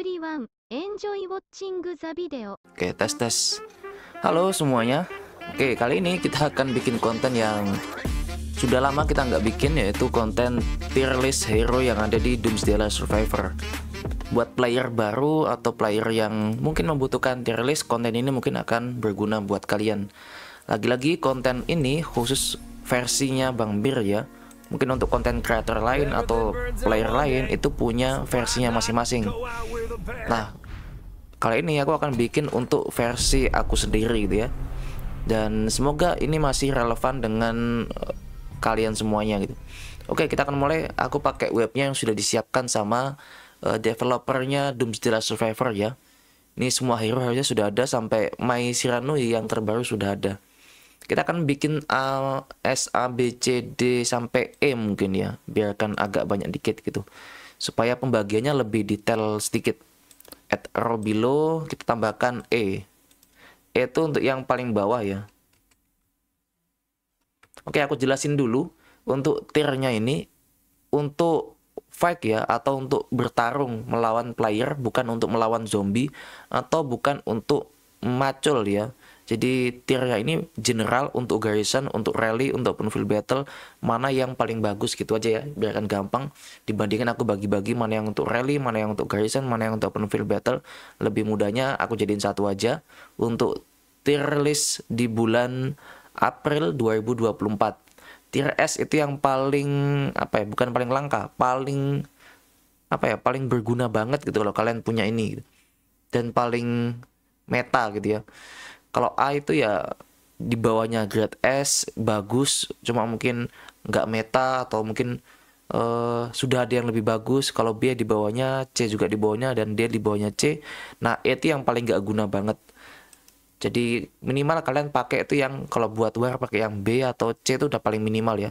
everyone, enjoy watching the video. Oke, tes tes. Halo semuanya. Oke, kali ini kita akan bikin konten yang sudah lama kita nggak bikin yaitu konten tier list hero yang ada di Doomsday Survivor. Buat player baru atau player yang mungkin membutuhkan tier list, konten ini mungkin akan berguna buat kalian. Lagi-lagi konten ini khusus versinya Bang Bir ya mungkin untuk konten creator lain atau player lain itu punya versinya masing-masing nah kali ini aku akan bikin untuk versi aku sendiri gitu ya dan semoga ini masih relevan dengan eh, kalian semuanya gitu oke kita akan mulai aku pakai webnya yang sudah disiapkan sama uh, developernya Doomsday Survivor ya ini semua hero harusnya sudah ada sampai Mai Shiranui yang terbaru sudah ada kita akan bikin uh, S A B C D sampai E mungkin ya biarkan agak banyak dikit gitu supaya pembagiannya lebih detail sedikit at row below kita tambahkan E E itu untuk yang paling bawah ya Oke aku jelasin dulu untuk tiernya ini untuk fight ya atau untuk bertarung melawan player bukan untuk melawan zombie atau bukan untuk macul ya jadi tiernya ini general untuk garisan, untuk rally, untuk penfield battle mana yang paling bagus gitu aja ya. Biarkan gampang dibandingkan aku bagi-bagi mana yang untuk rally, mana yang untuk garisan, mana yang untuk penfield battle. Lebih mudahnya aku jadiin satu aja untuk tier list di bulan April 2024. Tier S itu yang paling apa ya? Bukan paling langka, paling apa ya? Paling berguna banget gitu kalau kalian punya ini dan paling meta gitu ya kalau A itu ya di bawahnya grade S bagus cuma mungkin nggak meta atau mungkin uh, sudah ada yang lebih bagus kalau B di bawahnya C juga di bawahnya dan D di bawahnya C nah E itu yang paling nggak guna banget jadi minimal kalian pakai itu yang kalau buat war pakai yang B atau C itu udah paling minimal ya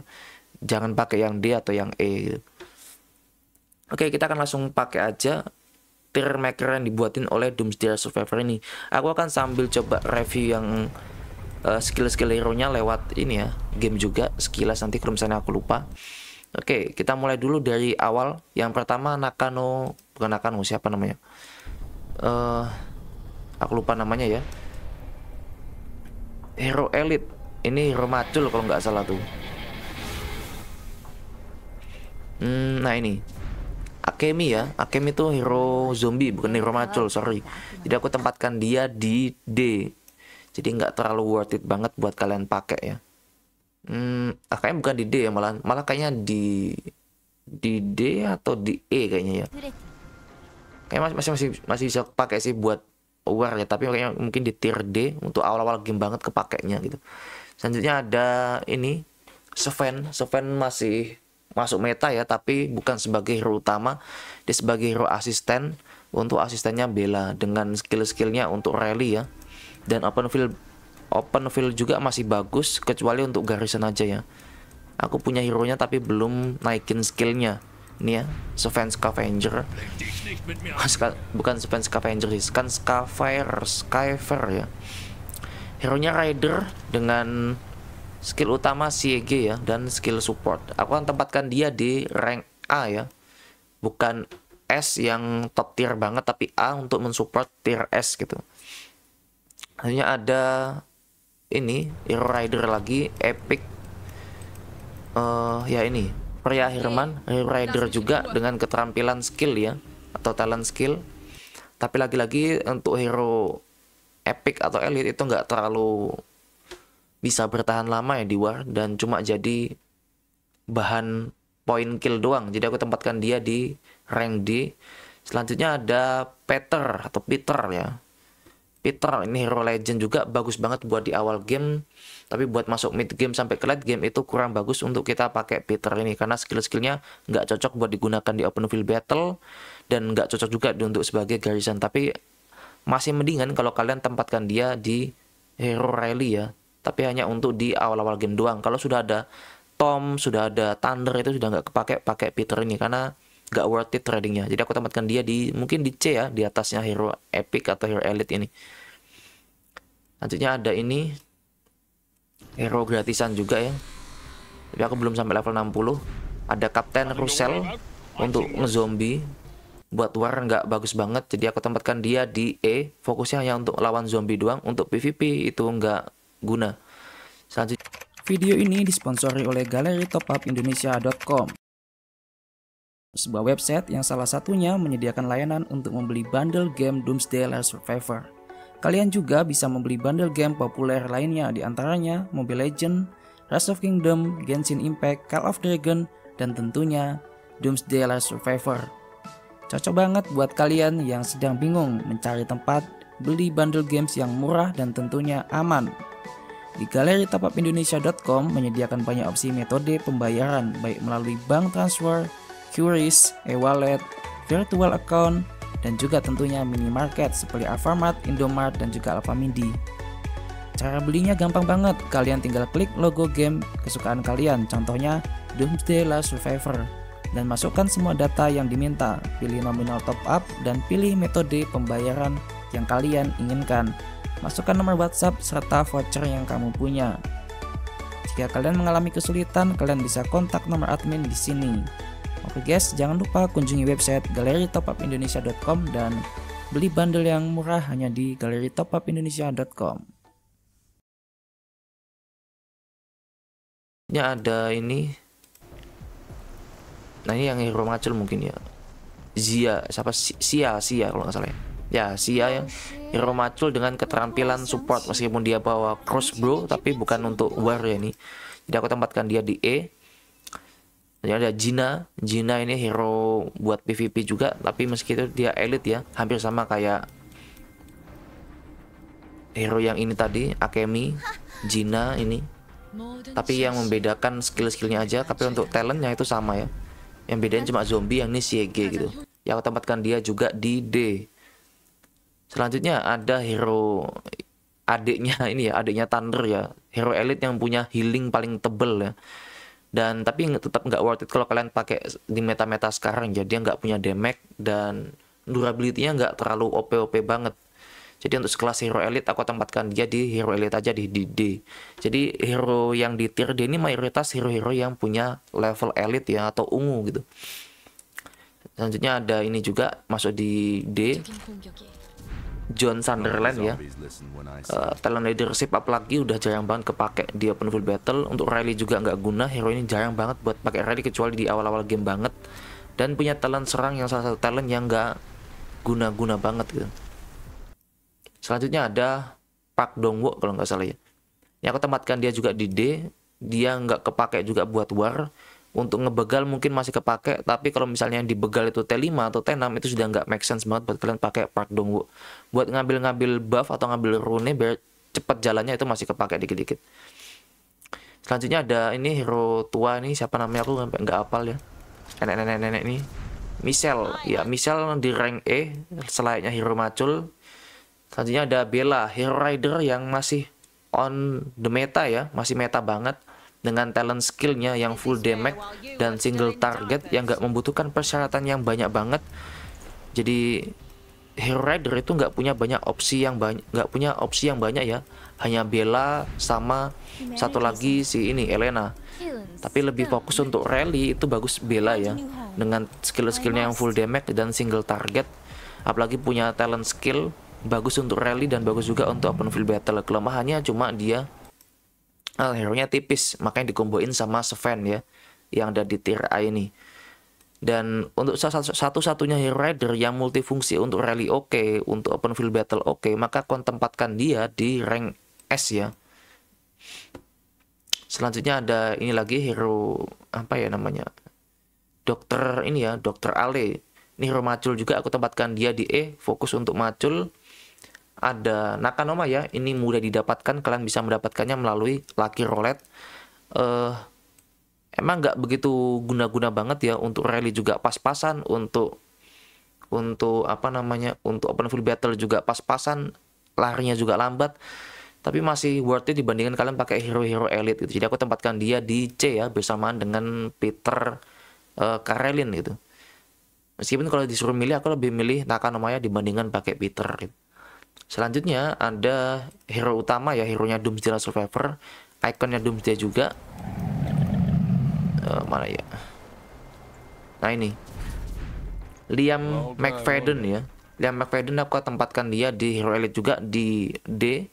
jangan pakai yang D atau yang E gitu. oke kita akan langsung pakai aja tier maker yang dibuatin oleh Doomsday Survivor ini aku akan sambil coba review yang uh, skill-skill hero-nya lewat ini ya game juga sekilas nanti kalau misalnya aku lupa Oke, kita mulai dulu dari awal. Yang pertama Nakano, bukan Nakano siapa namanya? Eh, uh, aku lupa namanya ya. Hero Elite. Ini hero macul kalau nggak salah tuh. Hmm, nah ini Akemi ya Akemi itu hero zombie bukan hero macul sorry jadi aku tempatkan dia di D jadi nggak terlalu worth it banget buat kalian pakai ya hmm ah, kayaknya bukan di D ya malah malah kayaknya di di D atau di E kayaknya ya kayak masih masih masih bisa pakai sih buat war ya tapi kayaknya mungkin di tier D untuk awal-awal game banget kepakainya gitu selanjutnya ada ini Seven Seven masih masuk meta ya tapi bukan sebagai hero utama dia sebagai hero asisten untuk asistennya Bella dengan skill-skillnya untuk rally ya dan open field open field juga masih bagus kecuali untuk Garrison aja ya aku punya hero nya tapi belum naikin skillnya ini ya Seven Scavenger bukan Seven Scavenger sih kan Scaver Skyver ya hero nya Rider dengan skill utama CG ya dan skill support aku akan tempatkan dia di rank A ya bukan S yang top tier banget tapi A untuk mensupport tier S gitu hanya ada ini Hero Rider lagi Epic uh, ya ini Pria Herman Hero Rider juga dengan keterampilan skill ya atau talent skill tapi lagi-lagi untuk hero epic atau elite itu nggak terlalu bisa bertahan lama ya di war dan cuma jadi bahan point kill doang. Jadi aku tempatkan dia di rank D. Selanjutnya ada Peter atau Peter ya. Peter ini hero legend juga bagus banget buat di awal game tapi buat masuk mid game sampai ke late game itu kurang bagus untuk kita pakai Peter ini karena skill-skillnya nggak cocok buat digunakan di open field battle dan nggak cocok juga untuk sebagai garisan tapi masih mendingan kalau kalian tempatkan dia di hero rally ya tapi hanya untuk di awal-awal game doang kalau sudah ada Tom sudah ada Thunder itu sudah nggak kepake pakai Peter ini karena nggak worth it tradingnya jadi aku tempatkan dia di mungkin di C ya di atasnya hero epic atau hero elite ini lanjutnya ada ini hero gratisan juga ya tapi aku belum sampai level 60 ada Kapten Russell untuk ngezombie buat war nggak bagus banget jadi aku tempatkan dia di E fokusnya hanya untuk lawan zombie doang untuk PVP itu nggak guna. Selanjutnya, video ini disponsori oleh Galeri galeritopup.indonesia.com sebuah website yang salah satunya menyediakan layanan untuk membeli bundle game Doomsday Last Survivor. Kalian juga bisa membeli bundle game populer lainnya diantaranya Mobile Legend, Rise of Kingdom, Genshin Impact, Call of Dragon, dan tentunya Doomsday Last Survivor. Cocok banget buat kalian yang sedang bingung mencari tempat beli bundle games yang murah dan tentunya aman. Di galeri tapapindonesia.com menyediakan banyak opsi metode pembayaran baik melalui bank transfer, QRIS, e-wallet, virtual account, dan juga tentunya minimarket seperti Alfamart, Indomart, dan juga Alfamidi. Cara belinya gampang banget, kalian tinggal klik logo game kesukaan kalian, contohnya Doomsday Last Survivor, dan masukkan semua data yang diminta, pilih nominal top up, dan pilih metode pembayaran yang kalian inginkan. Masukkan nomor WhatsApp serta voucher yang kamu punya. Jika kalian mengalami kesulitan, kalian bisa kontak nomor admin di sini. Oke guys, jangan lupa kunjungi website galeritopupindonesia.com dan beli bundle yang murah hanya di galeritopupindonesia.com. Ya ada ini. Nah ini yang hero macul mungkin ya. Zia, siapa Sia, Sia kalau nggak salah ya. Ya, si ya yang Hero Macul dengan keterampilan support meskipun dia bawa cross bro tapi bukan untuk war ya ini. Jadi aku tempatkan dia di E. Jadi ada Jina, Jina ini hero buat PvP juga tapi meski itu dia elit ya, hampir sama kayak hero yang ini tadi, Akemi, Jina ini. Tapi yang membedakan skill-skillnya aja, tapi untuk talentnya itu sama ya. Yang bedain cuma zombie, yang ini CG gitu. Ya aku tempatkan dia juga di D. Selanjutnya ada hero adiknya ini ya, adiknya Thunder ya, hero elite yang punya healing paling tebel ya. Dan tapi tetap nggak worth it kalau kalian pakai di meta-meta sekarang ya, nggak punya damage dan durability-nya nggak terlalu OP-OP banget. Jadi untuk sekelas hero elite aku tempatkan dia di hero elite aja di DD. Jadi hero yang di tier D ini mayoritas hero-hero yang punya level elite ya atau ungu gitu. Selanjutnya ada ini juga masuk di D. John Sunderland ya uh, talent leadership apalagi udah jarang banget kepake di open field battle untuk rally juga nggak guna hero ini jarang banget buat pakai rally kecuali di awal-awal game banget dan punya talent serang yang salah satu talent yang nggak guna-guna banget gitu selanjutnya ada Park Dongwo kalau nggak salah ya yang aku tempatkan dia juga di D dia nggak kepake juga buat war untuk ngebegal mungkin masih kepake tapi kalau misalnya yang dibegal itu T5 atau T6 itu sudah nggak make sense banget buat kalian pakai Park dong Dongwu buat ngambil-ngambil buff atau ngambil rune biar cepat jalannya itu masih kepake dikit-dikit selanjutnya ada ini hero tua nih siapa namanya aku sampai nggak apal ya nenek-nenek-nenek ini Michelle ya Michelle di rank E selainnya hero macul selanjutnya ada Bella hero rider yang masih on the meta ya masih meta banget dengan talent skillnya yang full uh, damage dan single target yang gak membutuhkan persyaratan yang banyak banget jadi Hero Rider itu gak punya banyak opsi yang banyak gak punya opsi yang banyak ya hanya Bella sama satu lagi si ini Elena tapi lebih fokus untuk rally itu bagus Bella ya dengan skill-skillnya yang full damage dan single target apalagi punya talent skill bagus untuk rally dan bagus juga untuk open field battle kelemahannya cuma dia Nah, hero-nya tipis, makanya dikomboin sama Sven ya, yang ada di tier A ini. Dan untuk satu-satunya hero rider yang multifungsi untuk rally oke, okay, untuk open field battle oke, okay, maka kau tempatkan dia di rank S ya. Selanjutnya ada ini lagi hero apa ya namanya? Dokter ini ya, Dokter Ale. Ini hero macul juga aku tempatkan dia di E, fokus untuk macul ada Nakanoma ya. Ini mudah didapatkan, kalian bisa mendapatkannya melalui Lucky Roulette. Uh, emang nggak begitu guna-guna banget ya untuk rally juga pas-pasan, untuk untuk apa namanya, untuk open field battle juga pas-pasan, larinya juga lambat. Tapi masih worth it dibandingkan kalian pakai hero-hero elite gitu. Jadi aku tempatkan dia di C ya bersamaan dengan Peter uh, Karelin gitu. Meskipun kalau disuruh milih aku lebih milih Nakanomaya dibandingkan pakai Peter gitu. Selanjutnya ada hero utama ya, hero-nya Doomsday Survivor, ikonnya Doomsday juga. Uh, mana ya? Nah ini. Liam McFadden ya. Liam McFadden aku tempatkan dia di Hero Elite juga di D.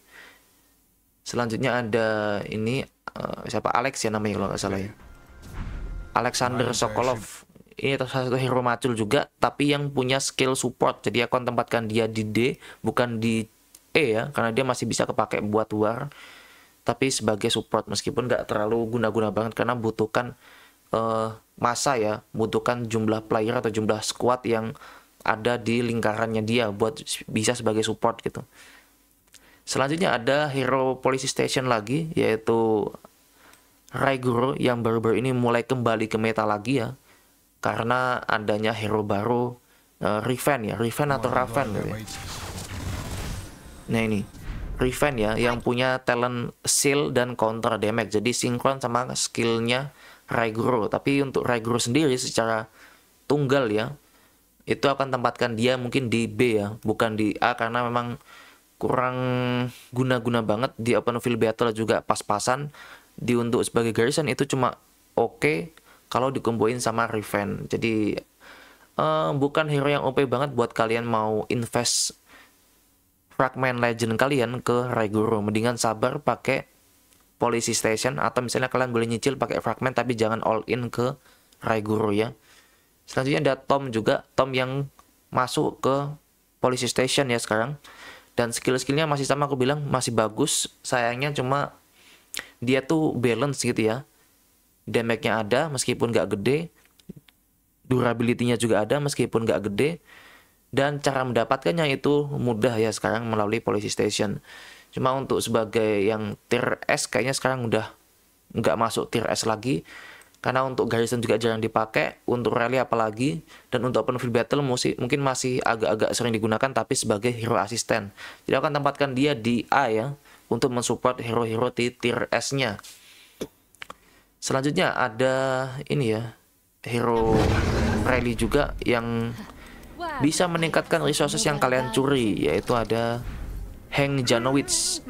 Selanjutnya ada ini uh, siapa Alex ya namanya kalau nggak salah ya. Alexander Sokolov ini iya, salah satu hero macul juga tapi yang punya skill support jadi aku tempatkan dia di D bukan di E ya karena dia masih bisa kepake buat war tapi sebagai support meskipun nggak terlalu guna-guna banget karena butuhkan uh, eh, masa ya butuhkan jumlah player atau jumlah squad yang ada di lingkarannya dia buat bisa sebagai support gitu selanjutnya ada hero polisi station lagi yaitu Raiguro yang baru-baru ini mulai kembali ke meta lagi ya karena adanya hero baru uh, Riven ya, Riven atau Raven gitu ya. Nah ini Riven ya yang punya talent seal dan counter damage jadi sinkron sama skillnya Raiguro tapi untuk Raiguro sendiri secara tunggal ya itu akan tempatkan dia mungkin di B ya bukan di A karena memang kurang guna-guna banget di open field battle juga pas-pasan di untuk sebagai garrison itu cuma oke okay, kalau dikumpulin sama Riven. Jadi uh, bukan hero yang OP banget buat kalian mau invest fragment legend kalian ke Reguru. Mendingan sabar pakai polisi station atau misalnya kalian boleh nyicil pakai fragment tapi jangan all in ke Reguru ya. Selanjutnya ada Tom juga, Tom yang masuk ke polisi station ya sekarang. Dan skill-skillnya masih sama aku bilang masih bagus. Sayangnya cuma dia tuh balance gitu ya damage-nya ada meskipun nggak gede durability-nya juga ada meskipun nggak gede dan cara mendapatkannya itu mudah ya sekarang melalui policy station cuma untuk sebagai yang tier S kayaknya sekarang udah nggak masuk tier S lagi karena untuk garrison juga jarang dipakai untuk rally apalagi dan untuk open field battle musik, mungkin masih agak-agak sering digunakan tapi sebagai hero assistant. jadi akan tempatkan dia di A ya untuk mensupport hero-hero di tier S nya Selanjutnya ada ini ya, hero rally juga yang bisa meningkatkan resources yang kalian curi, yaitu ada Hang Janowitz.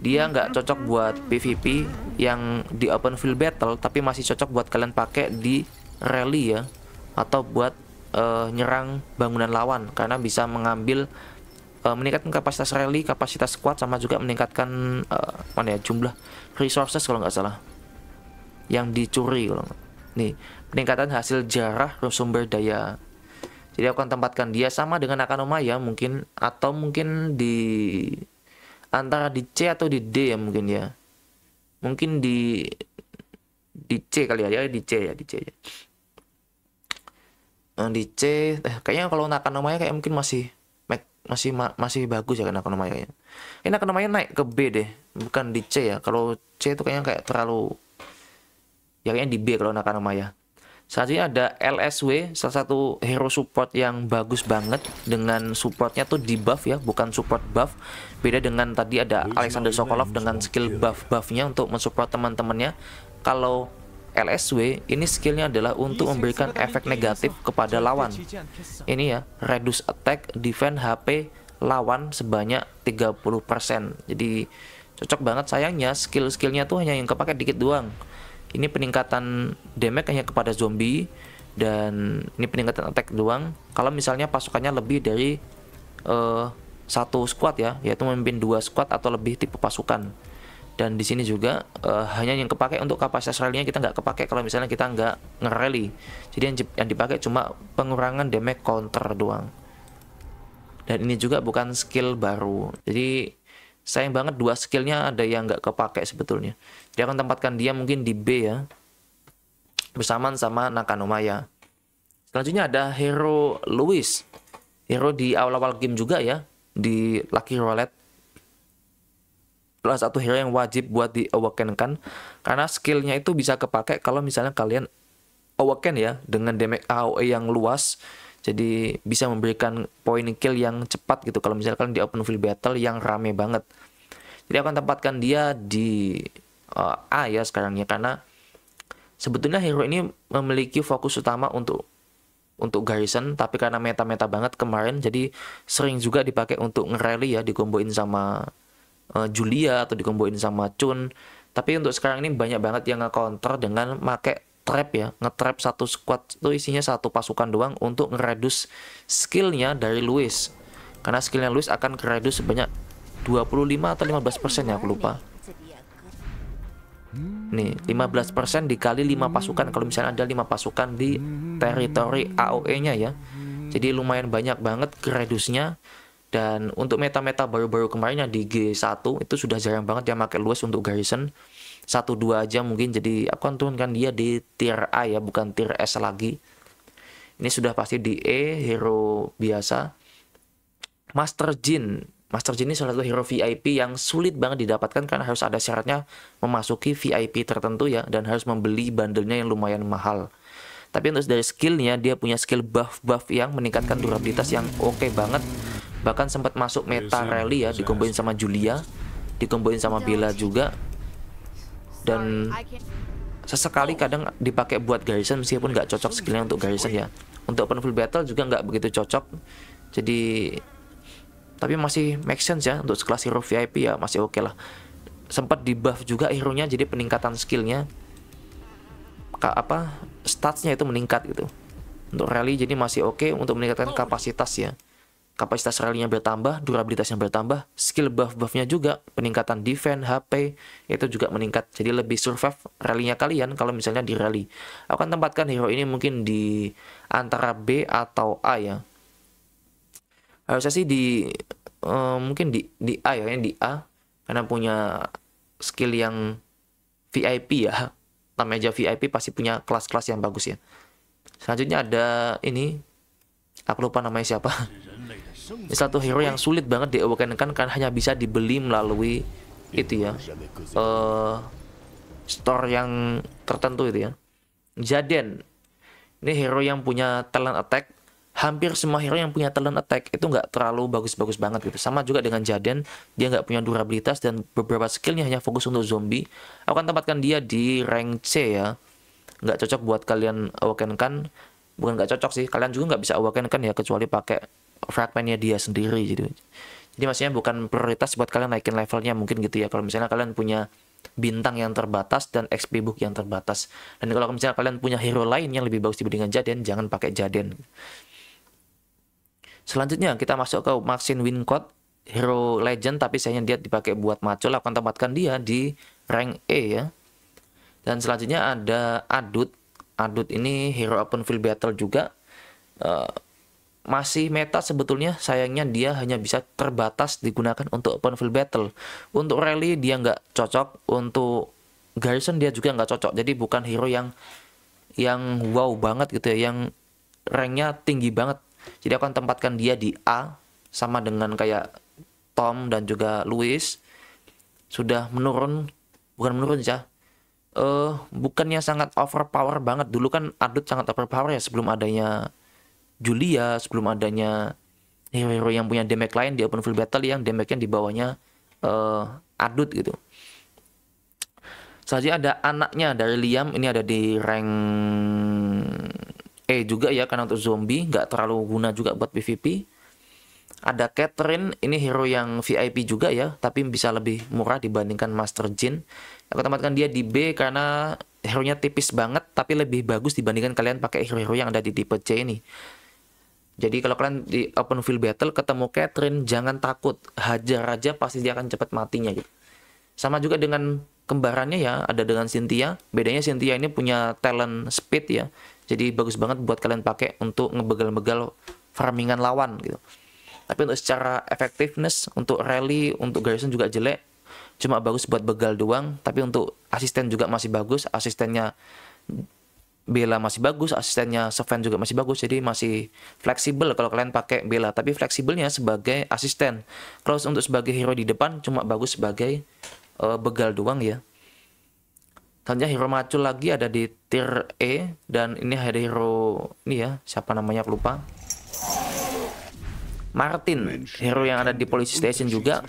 Dia nggak cocok buat PvP yang di open field battle, tapi masih cocok buat kalian pakai di rally ya, atau buat uh, nyerang bangunan lawan karena bisa mengambil uh, meningkatkan kapasitas rally, kapasitas squad sama juga meningkatkan uh, eh, mana ya jumlah resources kalau nggak salah yang dicuri loh nih peningkatan hasil jarah sumber daya jadi aku akan tempatkan dia sama dengan ya mungkin atau mungkin di antara di C atau di D ya mungkin ya mungkin di di C kali ya, ya di C ya di C ya eh, di C eh, kayaknya kalau Nakanomaya kayak mungkin masih masih ma masih bagus ya Nakanomaya kan kayaknya. Ini Nakanomaya naik ke B deh, bukan di C ya. Kalau C itu kayaknya kayak terlalu ya di B kalau Nakanoma ya selanjutnya ada LSW salah satu hero support yang bagus banget dengan supportnya tuh di buff ya bukan support buff beda dengan tadi ada Alexander Sokolov dengan skill buff buffnya untuk mensupport teman-temannya kalau LSW ini skillnya adalah untuk memberikan efek negatif kepada lawan ini ya reduce attack defend, HP lawan sebanyak 30% jadi cocok banget sayangnya skill-skillnya tuh hanya yang kepake dikit doang ini peningkatan damage hanya kepada zombie dan ini peningkatan attack doang kalau misalnya pasukannya lebih dari uh, satu squad ya yaitu memimpin dua squad atau lebih tipe pasukan dan di sini juga uh, hanya yang kepakai untuk kapasitas rally-nya kita nggak kepakai kalau misalnya kita nggak ngerally jadi yang, yang dipakai cuma pengurangan damage counter doang dan ini juga bukan skill baru jadi sayang banget dua skillnya ada yang nggak kepake sebetulnya dia akan tempatkan dia mungkin di B ya bersamaan sama Nakanomaya selanjutnya ada hero Louis hero di awal-awal game juga ya di Lucky Roulette salah satu hero yang wajib buat di awaken kan karena skillnya itu bisa kepake kalau misalnya kalian awaken ya dengan damage AOE yang luas jadi bisa memberikan poin kill yang cepat gitu kalau misalkan di open field battle yang rame banget jadi akan tempatkan dia di uh, A ya sekarang ya karena sebetulnya hero ini memiliki fokus utama untuk untuk Garrison tapi karena meta-meta banget kemarin jadi sering juga dipakai untuk ngerally ya dikomboin sama uh, Julia atau dikomboin sama Chun tapi untuk sekarang ini banyak banget yang nge-counter dengan make trap ya ngetrap satu squad itu isinya satu pasukan doang untuk ngeredus skillnya dari Luis karena skillnya Luis akan keredus sebanyak 25 atau 15 persen ya aku lupa nih 15 persen dikali 5 pasukan kalau misalnya ada 5 pasukan di teritori AOE nya ya jadi lumayan banyak banget keredusnya dan untuk meta-meta baru-baru kemarin yang di G1 itu sudah jarang banget yang pakai Luis untuk garrison satu dua aja mungkin jadi aku kan turunkan dia di tier A ya bukan tier S lagi ini sudah pasti di E hero biasa Master Jin Master Jin ini salah satu hero VIP yang sulit banget didapatkan karena harus ada syaratnya memasuki VIP tertentu ya dan harus membeli bandelnya yang lumayan mahal tapi untuk dari skillnya dia punya skill buff-buff yang meningkatkan durabilitas yang oke okay banget bahkan sempat masuk meta iya, rally ya iya, dikomboin sama Julia dikomboin sama Bella juga dan sesekali kadang dipakai buat garrison meskipun nggak cocok skillnya untuk garrison ya untuk open full battle juga nggak begitu cocok jadi tapi masih make sense ya untuk sekelas hero VIP ya masih oke okay lah sempat di buff juga hero nya jadi peningkatan skillnya apa statsnya itu meningkat gitu untuk rally jadi masih oke okay untuk meningkatkan kapasitas ya kapasitas rally nya bertambah, durabilitasnya bertambah, skill buff-buffnya juga, peningkatan defense, HP, itu juga meningkat. Jadi lebih survive rally-nya kalian kalau misalnya di rally. Aku akan tempatkan hero ini mungkin di antara B atau A ya. Harusnya sih di um, mungkin di di A ya, di A karena punya skill yang VIP ya. Namanya aja VIP pasti punya kelas-kelas yang bagus ya. Selanjutnya ada ini aku lupa namanya siapa. Iya, ini satu hero yang sulit banget di awakenkan, kan hanya bisa dibeli melalui itu ya. Uh, store yang tertentu itu ya. Jaden. Ini hero yang punya talent attack. Hampir semua hero yang punya talent attack itu nggak terlalu bagus-bagus banget gitu. Sama juga dengan Jaden, dia nggak punya durabilitas dan beberapa skillnya hanya fokus untuk zombie. Aku akan tempatkan dia di rank C ya. Nggak cocok buat kalian awakenkan. Bukan nggak cocok sih, kalian juga nggak bisa awakenkan ya kecuali pakai fragmentnya dia sendiri jadi gitu. jadi maksudnya bukan prioritas buat kalian naikin levelnya mungkin gitu ya kalau misalnya kalian punya bintang yang terbatas dan XP book yang terbatas dan kalau misalnya kalian punya hero lain yang lebih bagus dibandingkan Jaden jangan pakai Jaden selanjutnya kita masuk ke Maxin Wincott hero legend tapi sayangnya dia dipakai buat macul akan tempatkan dia di rank E ya dan selanjutnya ada Adut Adut ini hero open field battle juga eh, masih meta sebetulnya sayangnya dia hanya bisa terbatas digunakan untuk open field battle untuk rally dia nggak cocok untuk garrison dia juga nggak cocok jadi bukan hero yang yang wow banget gitu ya yang ranknya tinggi banget jadi akan tempatkan dia di A sama dengan kayak Tom dan juga Louis sudah menurun bukan menurun ya eh uh, bukannya sangat overpower banget dulu kan adut sangat overpower ya sebelum adanya Julia sebelum adanya hero-hero yang punya damage lain di open field battle yang damage-nya di bawahnya uh, adut gitu. Saja ada anaknya dari Liam ini ada di rank E juga ya karena untuk zombie nggak terlalu guna juga buat PvP. Ada Catherine ini hero yang VIP juga ya tapi bisa lebih murah dibandingkan Master Jin. Aku tempatkan dia di B karena hero-nya tipis banget tapi lebih bagus dibandingkan kalian pakai hero-hero yang ada di tipe C ini. Jadi kalau kalian di open field battle ketemu Catherine jangan takut, hajar aja pasti dia akan cepat matinya gitu. Sama juga dengan kembarannya ya, ada dengan Cynthia. Bedanya Cynthia ini punya talent speed ya. Jadi bagus banget buat kalian pakai untuk ngebegal-begal farmingan lawan gitu. Tapi untuk secara effectiveness, untuk rally, untuk garrison juga jelek. Cuma bagus buat begal doang, tapi untuk asisten juga masih bagus. Asistennya Bella masih bagus, asistennya Seven juga masih bagus, jadi masih fleksibel kalau kalian pakai Bella Tapi fleksibelnya sebagai asisten. Kalau untuk sebagai hero di depan cuma bagus sebagai uh, begal doang ya. Tentunya hero macul lagi ada di tier E dan ini ada hero ini ya, siapa namanya aku lupa. Martin, hero yang ada di polisi station juga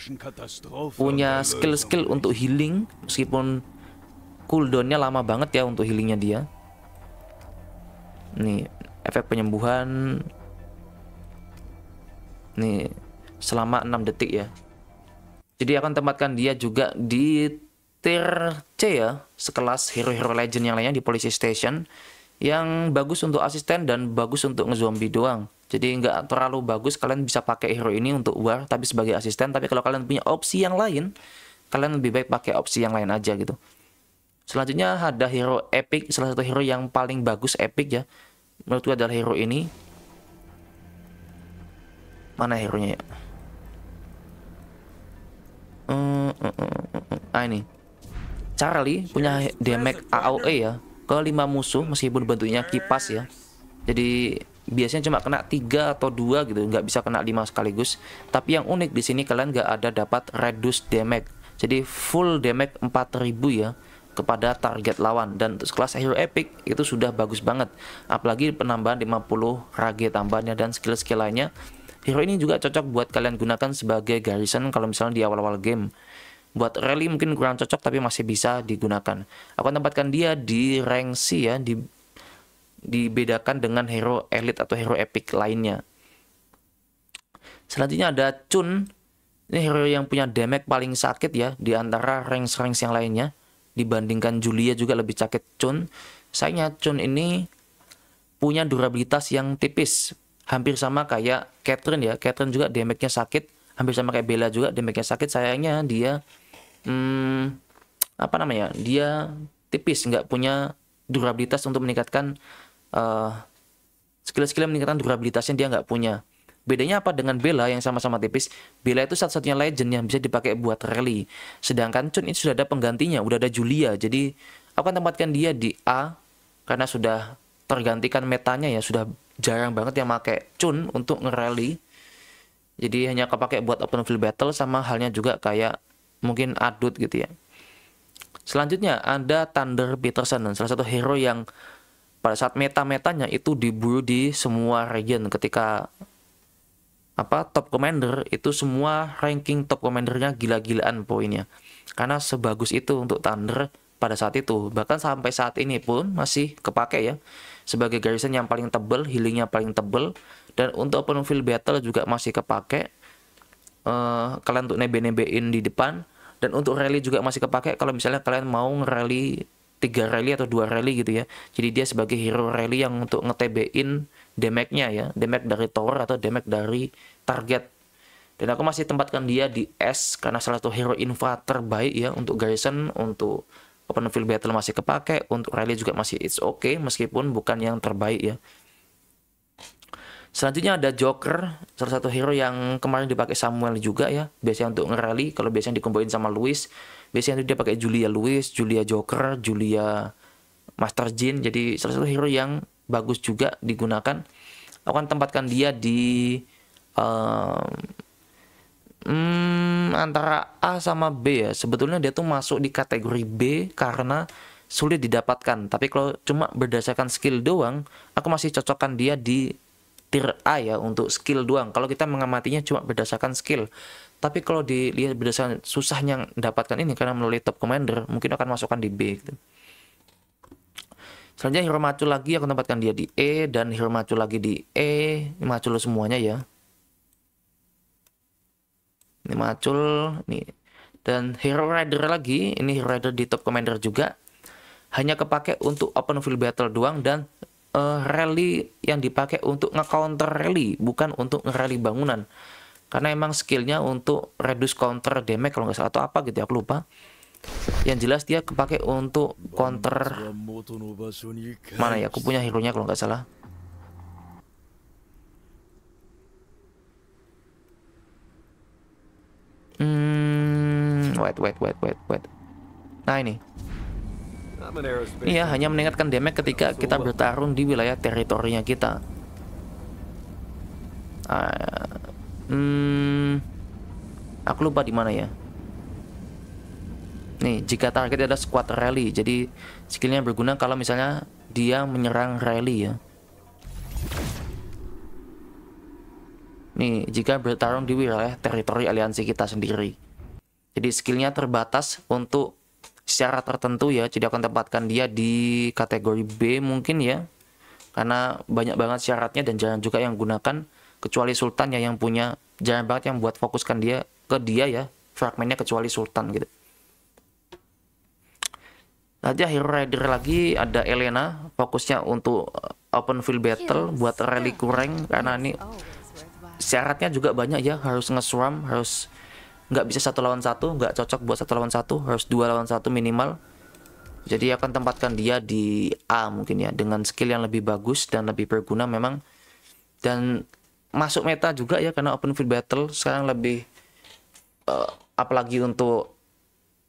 punya skill-skill untuk healing meskipun cooldownnya lama banget ya untuk healingnya dia nih efek penyembuhan nih selama 6 detik ya jadi akan tempatkan dia juga di tier C ya sekelas hero-hero legend yang lainnya di police station yang bagus untuk asisten dan bagus untuk ngezombie doang jadi nggak terlalu bagus kalian bisa pakai hero ini untuk war tapi sebagai asisten tapi kalau kalian punya opsi yang lain kalian lebih baik pakai opsi yang lain aja gitu Selanjutnya ada hero epic, salah satu hero yang paling bagus epic ya. Menurut gue adalah hero ini. Mana hero-nya ya? Hmm, hmm, hmm, ah ini. Charlie punya damage AOE ya ke 5 musuh meskipun bentuknya kipas ya. Jadi biasanya cuma kena 3 atau 2 gitu, nggak bisa kena 5 sekaligus. Tapi yang unik di sini kalian nggak ada dapat reduce damage. Jadi full damage 4000 ya kepada target lawan dan untuk kelas hero epic itu sudah bagus banget apalagi penambahan 50 rage tambahannya dan skill-skill lainnya hero ini juga cocok buat kalian gunakan sebagai garrison kalau misalnya di awal-awal game buat rally mungkin kurang cocok tapi masih bisa digunakan aku tempatkan dia di rank C ya di dibedakan dengan hero elite atau hero epic lainnya selanjutnya ada Chun ini hero yang punya damage paling sakit ya di antara rank-rank yang lainnya dibandingkan Julia juga lebih sakit Chun. Sayangnya Chun ini punya durabilitas yang tipis, hampir sama kayak Catherine ya. Catherine juga damage-nya sakit, hampir sama kayak Bella juga damage-nya sakit. Sayangnya dia hmm, apa namanya? Dia tipis, nggak punya durabilitas untuk meningkatkan uh, skill-skill meningkatkan durabilitasnya dia nggak punya. Bedanya apa dengan Bella yang sama-sama tipis? Bella itu satu-satunya legend yang bisa dipakai buat rally. Sedangkan Chun ini sudah ada penggantinya, udah ada Julia. Jadi aku akan tempatkan dia di A karena sudah tergantikan metanya ya, sudah jarang banget yang pakai Chun untuk ngerally. Jadi hanya kepake buat open field battle sama halnya juga kayak mungkin adut gitu ya. Selanjutnya ada Thunder Peterson, salah satu hero yang pada saat meta-metanya itu diburu di semua region ketika apa top commander itu semua ranking top commandernya gila-gilaan poinnya karena sebagus itu untuk Thunder pada saat itu bahkan sampai saat ini pun masih kepake ya sebagai garrison yang paling tebel healingnya paling tebel dan untuk open field battle juga masih kepake uh, kalian untuk nebe-nebein di depan dan untuk rally juga masih kepake kalau misalnya kalian mau ngerally tiga rally atau dua rally gitu ya jadi dia sebagai hero rally yang untuk ngetebein damage-nya ya, damage dari tower atau damage dari target. Dan aku masih tempatkan dia di S karena salah satu hero infra terbaik ya untuk garrison, untuk open field battle masih kepake, untuk rally juga masih it's okay meskipun bukan yang terbaik ya. Selanjutnya ada Joker, salah satu hero yang kemarin dipakai Samuel juga ya, biasanya untuk ngerally kalau biasanya dikumpulin sama louis biasanya itu dia pakai Julia louis Julia Joker, Julia Master Jin. Jadi salah satu hero yang bagus juga digunakan aku akan tempatkan dia di uh, antara A sama B ya sebetulnya dia tuh masuk di kategori B karena sulit didapatkan tapi kalau cuma berdasarkan skill doang aku masih cocokkan dia di tier A ya untuk skill doang kalau kita mengamatinya cuma berdasarkan skill tapi kalau dilihat berdasarkan susahnya mendapatkan ini karena melalui top commander mungkin akan masukkan di B gitu. Selanjutnya hirmacu lagi aku tempatkan dia di E dan hirmacu lagi di E. Ini macul semuanya ya. Ini macul, ini dan hero rider lagi, ini hero rider di top commander juga. Hanya kepake untuk open field battle doang dan uh, rally yang dipakai untuk nge-counter rally, bukan untuk nge-rally bangunan. Karena emang skillnya untuk reduce counter damage kalau nggak salah atau apa gitu ya, aku lupa yang jelas dia kepake untuk counter mana ya aku punya hero nya kalau nggak salah hmm wait wait wait wait wait nah ini Iya, hanya meningkatkan damage ketika kita bertarung di wilayah teritorinya kita. Uh, hmm, aku lupa di mana ya. Nih, jika target adalah squad rally, jadi skillnya berguna kalau misalnya dia menyerang rally ya. Nih, jika bertarung di wilayah teritori aliansi kita sendiri. Jadi skillnya terbatas untuk secara tertentu ya, jadi akan tempatkan dia di kategori B mungkin ya. Karena banyak banget syaratnya dan jangan juga yang gunakan, kecuali Sultan ya yang punya, jangan banget yang buat fokuskan dia ke dia ya, fragmennya kecuali Sultan gitu. Nanti hero rider lagi ada Elena fokusnya untuk eh, open field battle buat iya. rally kurang karena ini oh. syaratnya juga banyak ya harus ngeswam harus nggak bisa satu lawan satu nggak cocok buat satu lawan satu harus dua lawan satu minimal jadi akan tempatkan dia di A mungkin ya dengan skill yang lebih bagus dan lebih berguna memang dan masuk meta juga ya karena open field battle sekarang lebih uh, apalagi untuk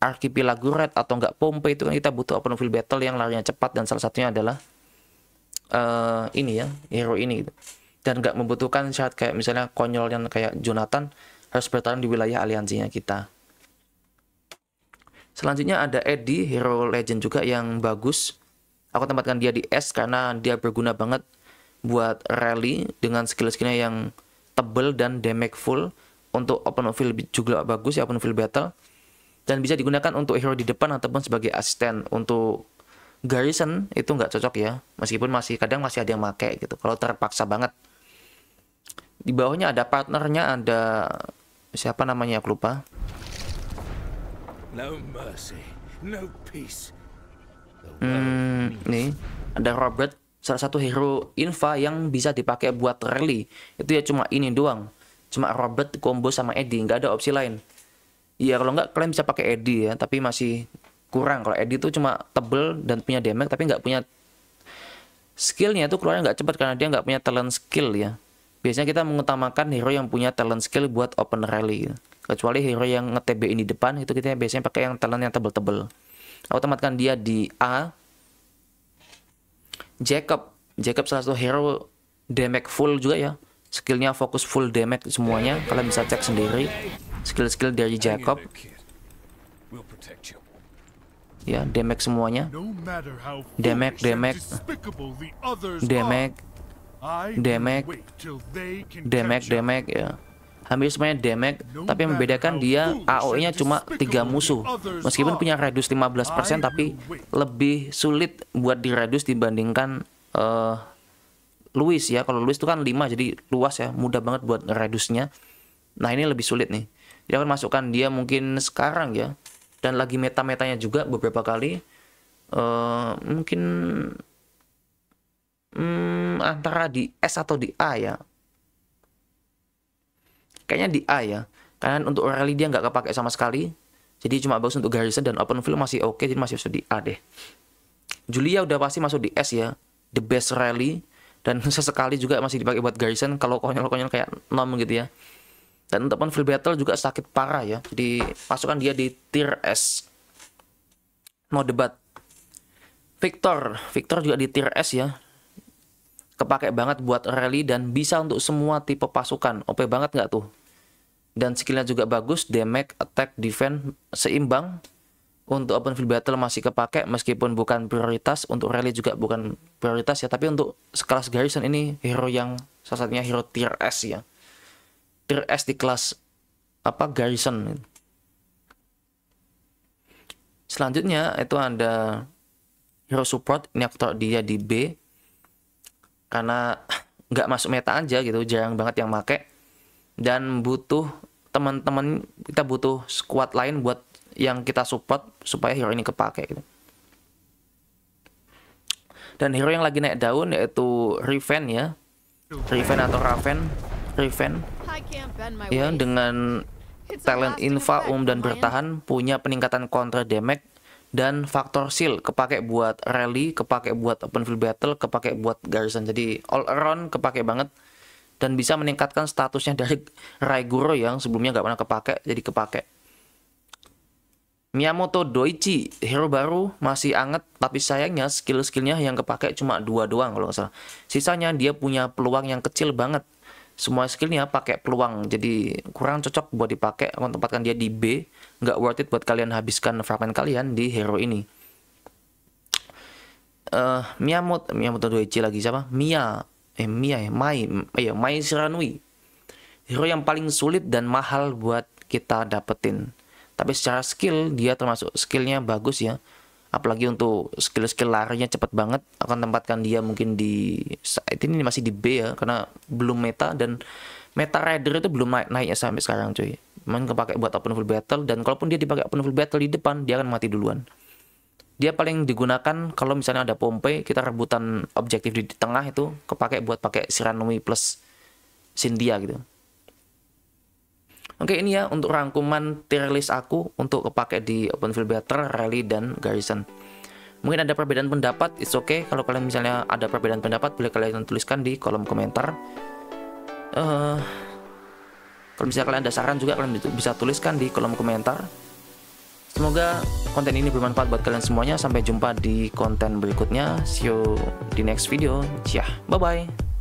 Archipelago Red atau enggak pompe itu kan kita butuh open field battle yang larinya cepat dan salah satunya adalah uh, ini ya hero ini gitu. dan enggak membutuhkan saat kayak misalnya konyol yang kayak Jonathan harus bertahan di wilayah aliansinya kita selanjutnya ada Eddie hero legend juga yang bagus aku tempatkan dia di S karena dia berguna banget buat rally dengan skill-skillnya yang tebel dan damage full untuk open field juga bagus ya open field battle dan bisa digunakan untuk hero di depan ataupun sebagai asisten untuk Garrison itu nggak cocok ya meskipun masih kadang masih ada yang make gitu kalau terpaksa banget di bawahnya ada partnernya ada siapa namanya aku lupa hmm, nih ada Robert salah satu hero Inva yang bisa dipakai buat rally itu ya cuma ini doang cuma Robert combo sama Eddie nggak ada opsi lain Iya kalau nggak kalian bisa pakai Eddy ya, tapi masih kurang. Kalau Eddy itu cuma tebel dan punya damage tapi nggak punya skillnya itu keluarnya nggak cepat karena dia nggak punya talent skill ya. Biasanya kita mengutamakan hero yang punya talent skill buat open rally. ya. Kecuali hero yang nge-TB ini depan itu kita biasanya pakai yang talent yang tebel-tebel. Aku tempatkan dia di A. Jacob, Jacob salah satu hero damage full juga ya. Skillnya fokus full damage semuanya, kalian bisa cek sendiri skill-skill dari Jacob ya damage semuanya damage damage damage damage damage damage ya hampir semuanya damage tapi yang membedakan dia AOE nya cuma tiga musuh meskipun punya radius 15% tapi lebih sulit buat diradius dibandingkan uh, eh, Louis ya kalau Louis itu kan 5 jadi luas ya mudah banget buat radiusnya nah ini lebih sulit nih dia akan masukkan dia mungkin sekarang ya dan lagi meta-metanya juga beberapa kali uh, mungkin um, antara di S atau di A ya kayaknya di A ya karena untuk rally dia nggak kepake sama sekali jadi cuma bagus untuk Garrison dan open field masih oke okay, jadi masih masuk di A deh Julia udah pasti masuk di S ya the best rally dan sesekali juga masih dipakai buat Garrison kalau konyol-konyol kayak nom gitu ya dan teman Phil Battle juga sakit parah ya. Jadi pasukan dia di tier S. mau debat. Victor, Victor juga di tier S ya. Kepake banget buat rally dan bisa untuk semua tipe pasukan. OP banget nggak tuh? Dan skillnya juga bagus, damage, attack, defense seimbang. Untuk open field battle masih kepake meskipun bukan prioritas, untuk rally juga bukan prioritas ya, tapi untuk sekelas garrison ini hero yang salah satunya hero tier S ya tier S di kelas apa garrison selanjutnya itu ada hero support ini aku taruh dia di B karena nggak masuk meta aja gitu jarang banget yang make dan butuh teman-teman kita butuh squad lain buat yang kita support supaya hero ini kepake gitu. Dan hero yang lagi naik daun yaitu Riven ya. Riven atau Raven Riven ya dengan talent infa um dan bertahan punya peningkatan kontra damage dan faktor seal kepake buat rally, kepake buat open field battle, kepake buat garrison. Jadi all around kepake banget dan bisa meningkatkan statusnya dari Raiguro yang sebelumnya nggak pernah kepake jadi kepake. Miyamoto Doichi, hero baru, masih anget, tapi sayangnya skill-skillnya yang kepake cuma dua doang kalau nggak salah. Sisanya dia punya peluang yang kecil banget semua skillnya pakai peluang jadi kurang cocok buat dipakai menempatkan dia di B nggak worth it buat kalian habiskan fragment kalian di hero ini uh, Miyamoto Miyamoto c lagi siapa Mia eh Mia ya Mai eh, Mai Siranui hero yang paling sulit dan mahal buat kita dapetin tapi secara skill dia termasuk skillnya bagus ya apalagi untuk skill-skill larinya cepat banget akan tempatkan dia mungkin di saat ini masih di B ya karena belum meta dan meta rider itu belum naik naiknya sampai sekarang cuy main kepake buat open full battle dan kalaupun dia dipakai open full battle di depan dia akan mati duluan dia paling digunakan kalau misalnya ada pompe kita rebutan objektif di tengah itu kepake buat pakai siranomi plus Cynthia gitu Oke ini ya untuk rangkuman tier list aku untuk kepake di Open Openfield Better, Rally, dan Garrison. Mungkin ada perbedaan pendapat, it's okay. Kalau kalian misalnya ada perbedaan pendapat, boleh kalian tuliskan di kolom komentar. Uh, kalau misalnya kalian ada saran juga, kalian bisa tuliskan di kolom komentar. Semoga konten ini bermanfaat buat kalian semuanya. Sampai jumpa di konten berikutnya. See you di next video. Ciao, bye-bye.